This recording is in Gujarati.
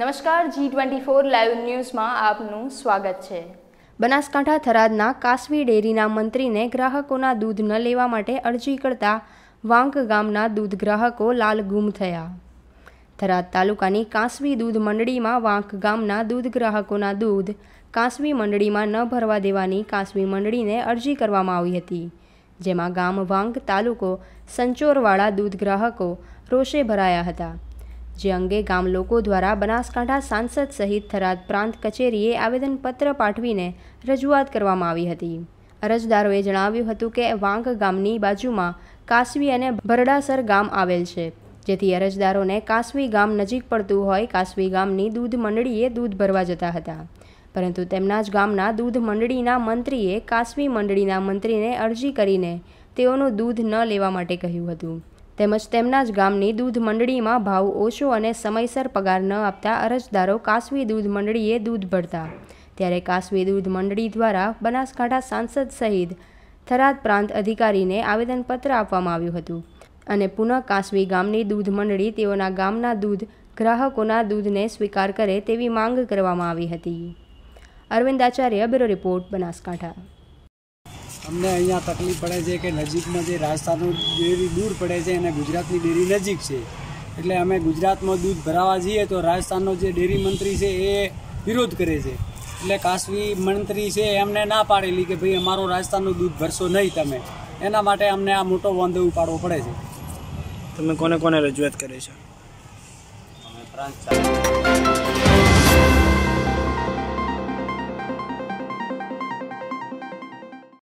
નમસ્કાર જી ટ્વેન્ટી ફોર લાઈવ ન્યૂઝમાં આપનું સ્વાગત છે બનાસકાંઠા થરાદના કાસવી ડેરીના મંત્રીને ગ્રાહકોના દૂધ ન લેવા માટે અરજી કરતા વાંક ગામના દૂધ ગ્રાહકો લાલ ગુમ થયા થરાદ તાલુકાની કાંસવી દૂધ મંડળીમાં વાંક ગામના દૂધ ગ્રાહકોના દૂધ કાંસવી મંડળીમાં ન ભરવા દેવાની કાંસવી મંડળીને અરજી કરવામાં આવી હતી જેમાં ગામ વાંક તાલુકો સંચોરવાળા દૂધ ગ્રાહકો રોષે ભરાયા હતા જે અંગે ગામ લોકો દ્વારા બનાસકાંઠા સાંસદ સહિત થરાદ પ્રાંત કચેરીએ આવેદનપત્ર પાઠવીને રજૂઆત કરવામાં આવી હતી અરજદારોએ જણાવ્યું હતું કે વાંક ગામની બાજુમાં કાસવી અને ભરડાસર ગામ આવેલ છે જેથી અરજદારોને કાસવી ગામ નજીક પડતું હોય કાસવી ગામની દૂધ મંડળીએ દૂધ ભરવા જતા હતા પરંતુ તેમના જ ગામના દૂધ મંડળીના મંત્રીએ કાસવી મંડળીના મંત્રીને અરજી કરીને તેઓનું દૂધ ન લેવા માટે કહ્યું હતું તેમજ તેમના જ ગામની દૂધ મંડળીમાં ભાવ ઓછો અને સમયસર પગાર ન આપતા અરજદારો કાસવી દૂધ મંડળીએ દૂધ ભરતા ત્યારે કાસવી દૂધ મંડળી દ્વારા બનાસકાંઠા સાંસદ સહિત થરાદ પ્રાંત અધિકારીને આવેદનપત્ર આપવામાં આવ્યું હતું અને પુનઃ કાસવી ગામની દૂધ મંડળી તેઓના ગામના દૂધ ગ્રાહકોના દૂધને સ્વીકાર કરે તેવી માંગ કરવામાં આવી હતી અરવિંદ આચાર્ય બ્યુરો રિપોર્ટ બનાસકાંઠા અમને અહીંયા તકલીફ પડે છે કે નજીકમાં જે રાજસ્થાનનું ડેરી દૂર પડે છે અને ગુજરાતની ડેરી નજીક છે એટલે અમે ગુજરાતમાં દૂધ ભરાવા જઈએ તો રાજસ્થાનનો જે ડેરી મંત્રી છે એ વિરોધ કરે છે એટલે કાશ્મી મંત્રી છે એમને ના પાડેલી કે ભાઈ અમારું રાજસ્થાનનું દૂધ ભરશો નહીં તમે એના માટે અમને આ મોટો વાંધો ઉપાડવો પડે છે તમે કોને કોને રજૂઆત કરી છે